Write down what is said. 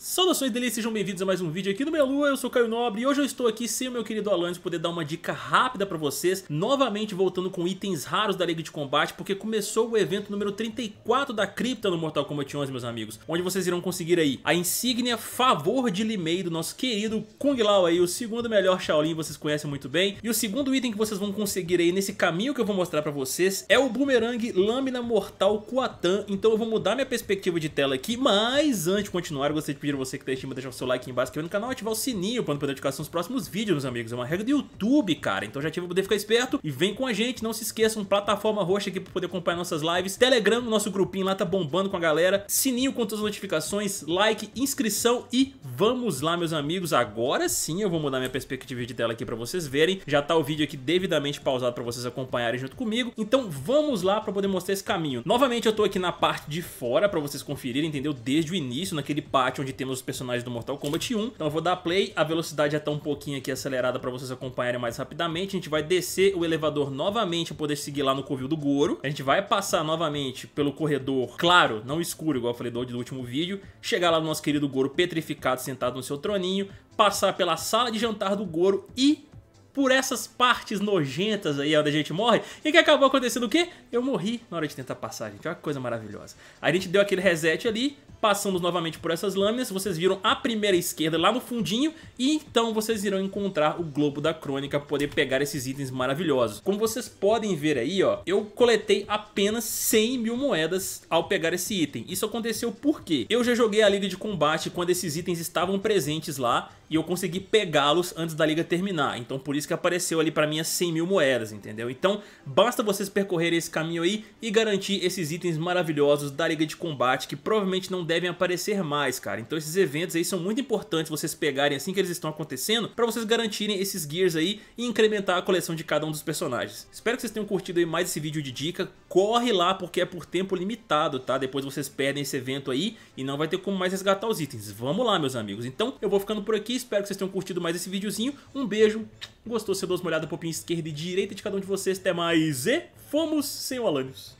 Saudações delícias, sejam bem-vindos a mais um vídeo aqui no Meia Lua, eu sou Caio Nobre e hoje eu estou aqui sem o meu querido Alanis poder dar uma dica rápida pra vocês, novamente voltando com itens raros da Liga de Combate, porque começou o evento número 34 da cripta no Mortal Kombat 11, meus amigos, onde vocês irão conseguir aí a insígnia favor de Limei do nosso querido Kung Lao aí, o segundo melhor Shaolin, vocês conhecem muito bem, e o segundo item que vocês vão conseguir aí nesse caminho que eu vou mostrar pra vocês é o Boomerang Lâmina Mortal Kuatan, então eu vou mudar minha perspectiva de tela aqui, mas antes de continuar, eu gostaria de pediram você que tá em cima, deixar o seu like embaixo, inscrever no canal e ativar o sininho pra não perder a notificação dos próximos vídeos, meus amigos. É uma regra do YouTube, cara. Então já ativa pra poder ficar esperto e vem com a gente. Não se esqueçam, plataforma roxa aqui pra poder acompanhar nossas lives. Telegram, nosso grupinho lá tá bombando com a galera. Sininho com todas as notificações, like, inscrição e vamos lá, meus amigos. Agora sim eu vou mudar minha perspectiva de tela aqui pra vocês verem. Já tá o vídeo aqui devidamente pausado pra vocês acompanharem junto comigo. Então vamos lá pra poder mostrar esse caminho. Novamente eu tô aqui na parte de fora pra vocês conferirem, entendeu? Desde o início, naquele pátio onde temos os personagens do Mortal Kombat 1. Então eu vou dar play, a velocidade é tá um pouquinho aqui acelerada para vocês acompanharem mais rapidamente. A gente vai descer o elevador novamente para poder seguir lá no Covil do Goro. A gente vai passar novamente pelo corredor claro, não escuro, igual eu falei do, do último vídeo. Chegar lá no nosso querido Goro petrificado, sentado no seu troninho. Passar pela sala de jantar do Goro e por essas partes nojentas aí onde a gente morre. E que acabou acontecendo o quê? Eu morri na hora de tentar passar, gente. Olha que coisa maravilhosa. Aí a gente deu aquele reset ali, passamos novamente por essas lâminas. Vocês viram a primeira esquerda lá no fundinho. E então vocês irão encontrar o Globo da Crônica, poder pegar esses itens maravilhosos. Como vocês podem ver aí, ó, eu coletei apenas 100 mil moedas ao pegar esse item. Isso aconteceu porque eu já joguei a Liga de Combate quando esses itens estavam presentes lá e eu consegui pegá-los antes da Liga terminar. Então por isso isso que apareceu ali para mim as 100 mil moedas, entendeu? Então basta vocês percorrerem esse caminho aí e garantir esses itens maravilhosos da Liga de Combate que provavelmente não devem aparecer mais, cara. Então esses eventos aí são muito importantes vocês pegarem assim que eles estão acontecendo para vocês garantirem esses Gears aí e incrementar a coleção de cada um dos personagens. Espero que vocês tenham curtido aí mais esse vídeo de dica. Corre lá porque é por tempo limitado, tá? Depois vocês perdem esse evento aí e não vai ter como mais resgatar os itens. Vamos lá, meus amigos. Então eu vou ficando por aqui. Espero que vocês tenham curtido mais esse videozinho. Um beijo gostou, se eu dou uma olhada um esquerda e direita de cada um de vocês. Até mais e fomos sem o Alanios.